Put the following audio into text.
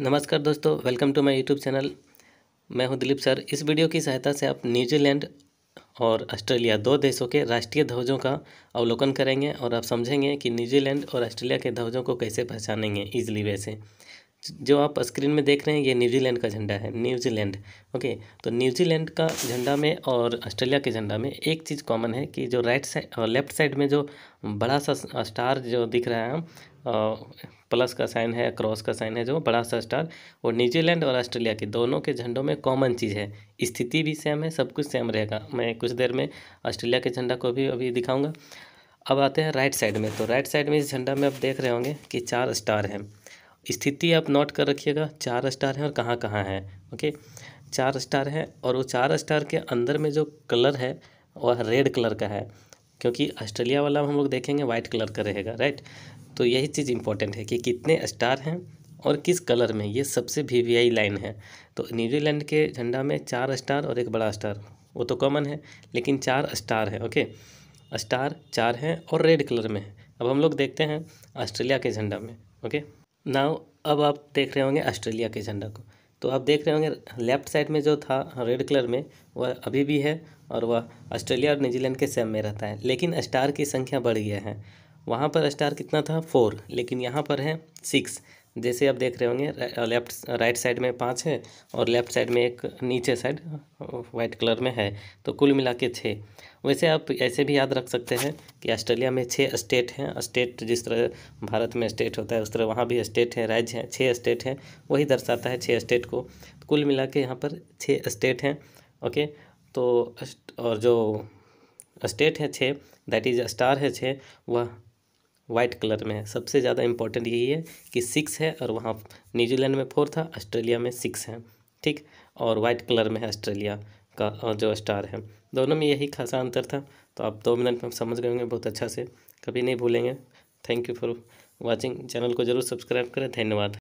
नमस्कार दोस्तों welcome to my YouTube channel मैं हूं दिलीप सर इस वीडियो की सहायता से आप न्यूजीलैंड और ऑस्ट्रेलिया दो देशों के राष्ट्रीय ध्वजों का अवलोकन करेंगे और आप समझेंगे कि न्यूजीलैंड और ऑस्ट्रेलिया के ध्वजों को कैसे पहचानेंगे ईजिली वैसे जो आप स्क्रीन में देख रहे हैं ये न्यूजीलैंड का झंडा है न्यूजीलैंड ओके तो न्यूजीलैंड का झंडा में और ऑस्ट्रेलिया के झंडा में एक चीज़ कॉमन है कि जो राइट साइड और लेफ्ट साइड में जो बड़ा सा स्टार जो दिख रहा है प्लस का साइन है क्रॉस का साइन है जो बड़ा सा स्टार वो न्यूजीलैंड और ऑस्ट्रेलिया के दोनों के झंडों में कॉमन चीज़ है स्थिति भी सेम है सब कुछ सेम रहेगा मैं कुछ देर में ऑस्ट्रेलिया के झंडा को भी अभी दिखाऊँगा अब आते हैं राइट साइड में तो राइट साइड में इस झंडा में आप देख रहे होंगे कि चार स्टार हैं स्थिति आप नोट कर रखिएगा चार स्टार हैं और कहाँ कहाँ हैं ओके चार स्टार हैं और वो चार स्टार के अंदर में जो कलर है वह रेड कलर का है क्योंकि ऑस्ट्रेलिया वाला हम लोग देखेंगे वाइट कलर का रहेगा राइट तो यही चीज़ इम्पोर्टेंट है कि कितने स्टार हैं और किस कलर में ये सबसे वी वी आई लाइन है तो न्यूजीलैंड के झंडा में चार स्टार और एक बड़ा स्टार वो तो कॉमन है लेकिन चार स्टार है ओके स्टार चार हैं और रेड कलर में है अब हम लोग देखते हैं ऑस्ट्रेलिया के झंडा में ओके नाउ अब आप देख रहे होंगे ऑस्ट्रेलिया के झंडा को तो आप देख रहे होंगे लेफ्ट साइड में जो था रेड कलर में वह अभी भी है और वह ऑस्ट्रेलिया और न्यूजीलैंड के सेम में रहता है लेकिन स्टार की संख्या बढ़ गया है वहाँ पर स्टार कितना था फोर लेकिन यहाँ पर है सिक्स जैसे आप देख रहे होंगे लेफ्ट राइट साइड में पाँच है और लेफ्ट साइड में एक नीचे साइड वाइट कलर में है तो कुल मिला के छः वैसे आप ऐसे भी याद रख सकते हैं कि ऑस्ट्रेलिया में छः स्टेट हैं स्टेट जिस तरह भारत में स्टेट होता है उस तरह वहाँ भी स्टेट है राज्य हैं छः स्टेट हैं वही दर्शाता है छः स्टेट को कुल मिला के यहाँ पर छः स्टेट हैं ओके तो और जो स्टेट है छः दैट इज़ स्टार है छः वह वाइट कलर में है सबसे ज़्यादा इंपॉर्टेंट यही है कि सिक्स है और वहाँ न्यूजीलैंड में फोर था ऑस्ट्रेलिया में सिक्स है ठीक और वाइट कलर में है ऑस्ट्रेलिया का जो स्टार है दोनों में यही खासा अंतर था तो आप दो मिनट में समझ गए होंगे बहुत अच्छा से कभी नहीं भूलेंगे thank you for watching channel को ज़रूर सब्सक्राइब करें धन्यवाद